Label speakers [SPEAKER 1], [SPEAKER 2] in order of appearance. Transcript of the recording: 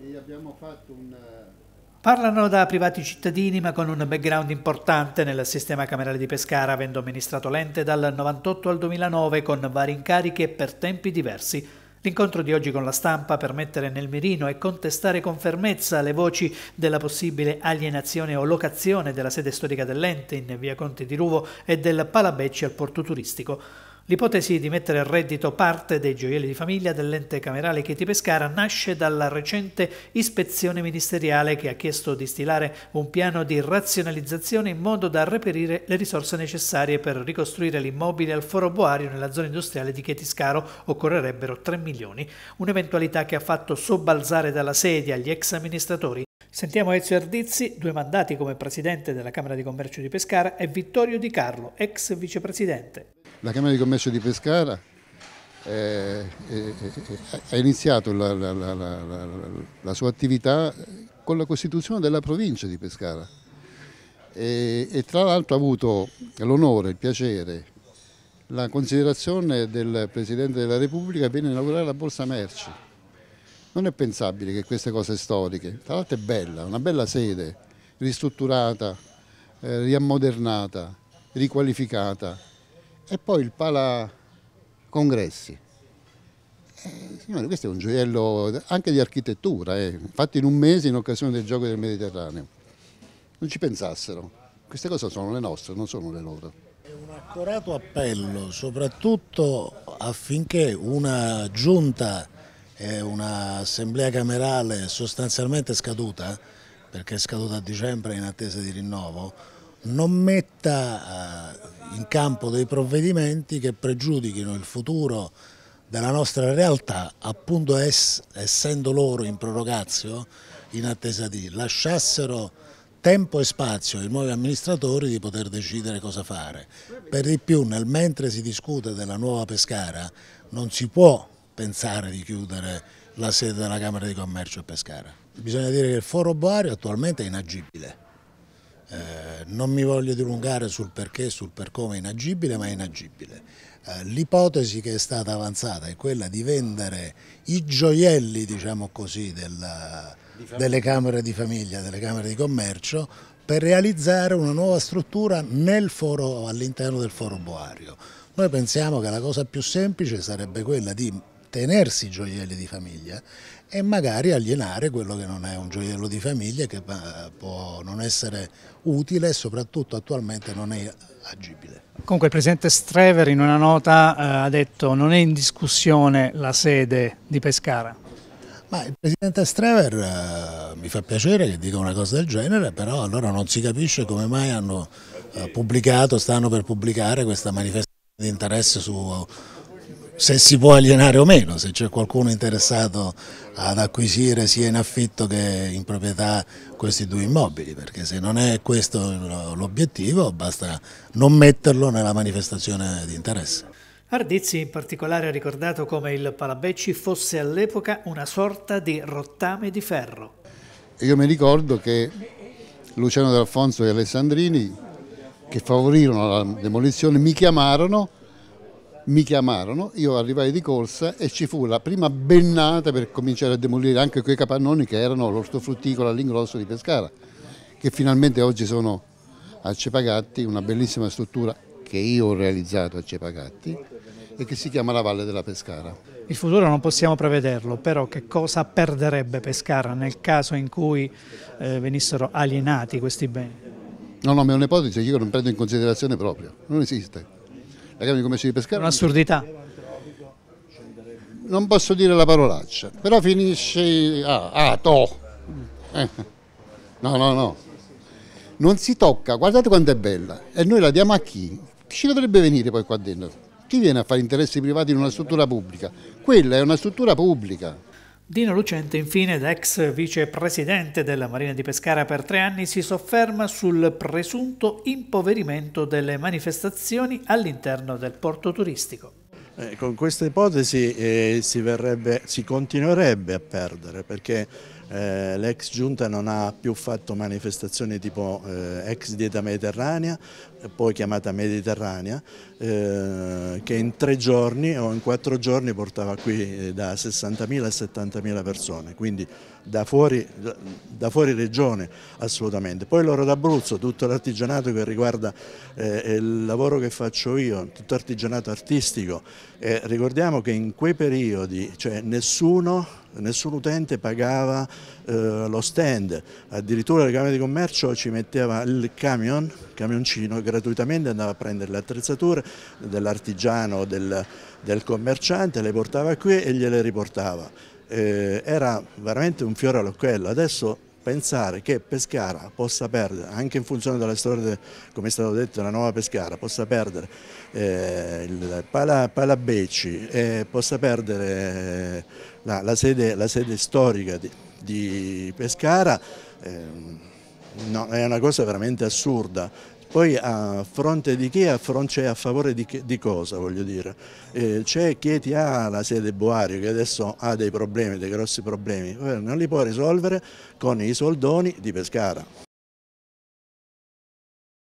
[SPEAKER 1] Eh,
[SPEAKER 2] Parlano da privati cittadini ma con un background importante nel sistema camerale di Pescara, avendo amministrato l'ente dal 98 al 2009 con vari incarichi e per tempi diversi. L'incontro di oggi con la stampa per mettere nel mirino e contestare con fermezza le voci della possibile alienazione o locazione della sede storica dell'ente in via Conte di Ruvo e del Palabecci al porto turistico. L'ipotesi di mettere a reddito parte dei gioielli di famiglia dell'ente camerale Chieti Pescara nasce dalla recente ispezione ministeriale che ha chiesto di stilare un piano di razionalizzazione in modo da reperire le risorse necessarie per ricostruire l'immobile al foro boario nella zona industriale di Chieti Scaro. occorrerebbero 3 milioni, un'eventualità che ha fatto sobbalzare dalla sedia gli ex amministratori Sentiamo Ezio Ardizzi, due mandati come presidente della Camera di Commercio di Pescara, e Vittorio Di Carlo, ex vicepresidente
[SPEAKER 1] la Camera di Commercio di Pescara eh, eh, eh ha iniziato la, la, la, la, sua attività con la costituzione della provincia di Pescara e, e tra l'altro ha avuto l'onore, il piacere, la considerazione del Presidente della Repubblica viene a inaugurare la Borsa Merci. Non è pensabile che queste cose storiche, tra l'altro è bella, una bella sede, ristrutturata, eh, riammodernata, riqualificata, e poi il Pala Congressi. Eh, signori, questo è un gioiello anche di architettura, eh, fatto in un mese in occasione del Gioco del Mediterraneo. Non ci pensassero. Queste cose sono le nostre, non sono le loro. È
[SPEAKER 3] un accorato appello, soprattutto affinché una giunta e un'assemblea camerale sostanzialmente scaduta, perché è scaduta a dicembre in attesa di rinnovo, non metta eh, in campo dei provvedimenti che pregiudichino il futuro della nostra realtà, appunto ess essendo loro in prorogazio, in attesa di, lasciassero tempo e spazio ai nuovi amministratori di poter decidere cosa fare. Per di più, nel mentre si discute della nuova Pescara, non si può pensare di chiudere la sede della Camera di Commercio a Pescara. Bisogna dire che il foro Boario attualmente è inagibile. Eh, non mi voglio dilungare sul perché e sul per come è inagibile, ma è inagibile. Eh, l'ipotesi che è stata avanzata è quella di vendere i gioielli, diciamo così, della, di delle camere di famiglia, delle camere di commercio, per realizzare una nuova struttura all'interno del foro boario. Noi pensiamo che la cosa più semplice sarebbe quella di tenersi i gioielli di famiglia e magari alienare quello che non è un gioiello di famiglia che può non essere utile e soprattutto attualmente non è
[SPEAKER 2] agibile. Comunque il Presidente Strever in una nota eh, ha detto non è in discussione la sede di Pescara. Ma il Presidente
[SPEAKER 3] Strever eh, mi fa piacere che dica una cosa del genere, però allora non si capisce come mai hanno eh, pubblicato, stanno per pubblicare questa manifestazione di interesse su se si può alienare o meno, se c'è qualcuno interessato ad acquisire sia in affitto che in proprietà questi due immobili, perché se non è questo l'obiettivo basta non metterlo nella manifestazione di interesse.
[SPEAKER 2] Ardizzi in particolare ha ricordato come il Palabecci fosse all'epoca una sorta di rottame di ferro.
[SPEAKER 1] Io mi ricordo che Luciano D'Alfonso e Alessandrini, che favorirono la demolizione, mi chiamarono mi chiamarono, io arrivai di corsa e ci fu la prima bennata per cominciare a demolire anche quei capannoni che erano l'ortofrutticola all'ingrosso di Pescara, che finalmente oggi sono a Cepagatti, una bellissima struttura che io ho realizzato a Cepagatti e che si chiama la Valle della Pescara.
[SPEAKER 2] Il futuro non possiamo prevederlo, però che cosa perderebbe Pescara nel caso in cui eh, venissero alienati questi beni?
[SPEAKER 1] No, no, ma è un'ipotesi che io non prendo in considerazione proprio, non esiste la Camera di Commercio di Pescara. Un'assurdità. Non posso dire la parolaccia, però finisce ah, ah, to. Eh. No, no, no. Non si tocca, guardate quanto è bella. E noi la diamo a chi? Ci dovrebbe venire poi qua dentro. Chi viene a fare interessi privati in una struttura pubblica? Quella è una struttura pubblica.
[SPEAKER 2] Dino Lucente, infine, ed ex vicepresidente della Marina di Pescara per tre anni, si sofferma sul presunto impoverimento delle manifestazioni all'interno del porto turistico.
[SPEAKER 4] Eh, con questa ipotesi eh, si, verrebbe, si continuerebbe a perdere perché eh, l'ex giunta non ha più fatto manifestazioni tipo eh, ex dieta mediterranea, poi chiamata mediterranea, eh, che in tre giorni o in quattro giorni portava qui eh, da 60.000 a 70.000 persone, quindi da fuori, da fuori, regione assolutamente. Poi l'oro d'Abruzzo, tutto l'artigianato che riguarda eh, il lavoro che faccio io, tutto l'artigianato artistico, ricordiamo che in quei periodi cioè, nessuno nessun utente pagava eh, lo stand, addirittura la Camera di Commercio ci metteva il camion, camioncino gratuitamente, andava a prendere le attrezzature dell'artigiano, del, del commerciante, le portava qui e gliele riportava. Eh, era veramente un fiore all'occhiello, adesso pensare che Pescara possa perdere, anche in funzione della storia, come è stato detto, la nuova Pescara, possa perdere eh, il Pala, Palabecci, eh, possa perdere eh, la, la, sede, la, sede, storica di, di Pescara, ehm, no, è una cosa veramente assurda poi a fronte di chi, a fronte, cioè, a favore di, di cosa voglio dire? Eh, c'è chi ti ha la sede Boario che adesso ha dei problemi, dei grossi problemi, non li può risolvere con i soldoni di Pescara.